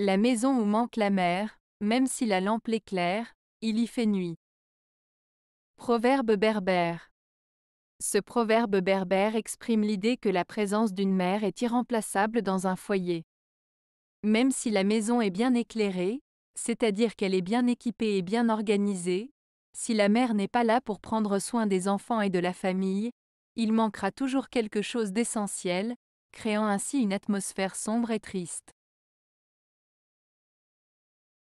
La maison où manque la mère, même si la lampe l'éclaire, il y fait nuit. Proverbe berbère. Ce proverbe berbère exprime l'idée que la présence d'une mère est irremplaçable dans un foyer. Même si la maison est bien éclairée, c'est-à-dire qu'elle est bien équipée et bien organisée, si la mère n'est pas là pour prendre soin des enfants et de la famille, il manquera toujours quelque chose d'essentiel, créant ainsi une atmosphère sombre et triste.